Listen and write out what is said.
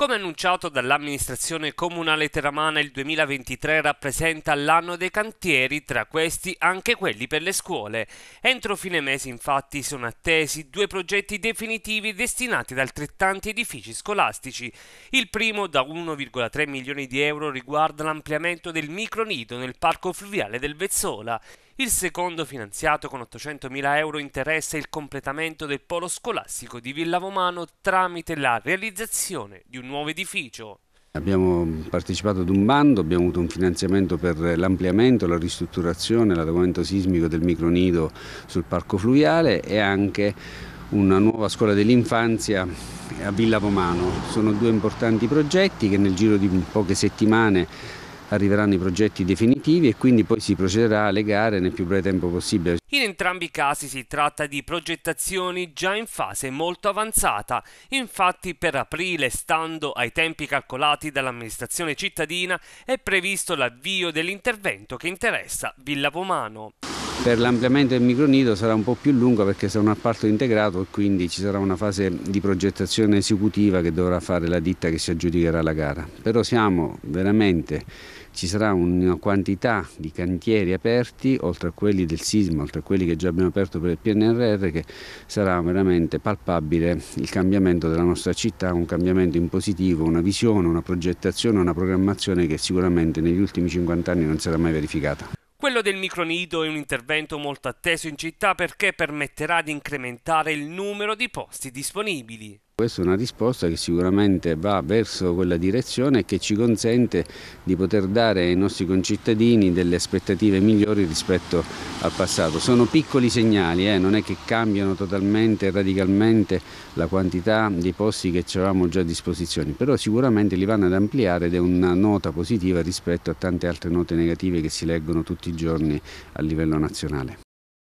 Come annunciato dall'amministrazione comunale teramana il 2023 rappresenta l'anno dei cantieri, tra questi anche quelli per le scuole. Entro fine mese infatti sono attesi due progetti definitivi destinati ad altrettanti edifici scolastici. Il primo da 1,3 milioni di euro riguarda l'ampliamento del micronido nel parco fluviale del Vezzola il secondo finanziato con 800.000 euro interessa il completamento del polo scolastico di Villa Vomano tramite la realizzazione di un nuovo edificio. Abbiamo partecipato ad un bando, abbiamo avuto un finanziamento per l'ampliamento, la ristrutturazione, l'adeguamento sismico del micronido sul parco fluviale e anche una nuova scuola dell'infanzia a Villa Pomano. Sono due importanti progetti che nel giro di poche settimane arriveranno i progetti definitivi e quindi poi si procederà alle gare nel più breve tempo possibile. In entrambi i casi si tratta di progettazioni già in fase molto avanzata, infatti per aprile, stando ai tempi calcolati dall'amministrazione cittadina, è previsto l'avvio dell'intervento che interessa Villa Pomano. Per l'ampliamento del micronido sarà un po' più lungo perché sarà un appalto integrato e quindi ci sarà una fase di progettazione esecutiva che dovrà fare la ditta che si aggiudicherà la gara. Però siamo veramente, ci sarà una quantità di cantieri aperti, oltre a quelli del sisma, oltre a quelli che già abbiamo aperto per il PNRR, che sarà veramente palpabile il cambiamento della nostra città, un cambiamento in positivo, una visione, una progettazione, una programmazione che sicuramente negli ultimi 50 anni non sarà mai verificata. Quello del micronido è un intervento molto atteso in città perché permetterà di incrementare il numero di posti disponibili. Questa è una risposta che sicuramente va verso quella direzione e che ci consente di poter dare ai nostri concittadini delle aspettative migliori rispetto al passato. Sono piccoli segnali, eh? non è che cambiano totalmente e radicalmente la quantità di posti che avevamo già a disposizione, però sicuramente li vanno ad ampliare ed è una nota positiva rispetto a tante altre note negative che si leggono tutti i giorni a livello nazionale.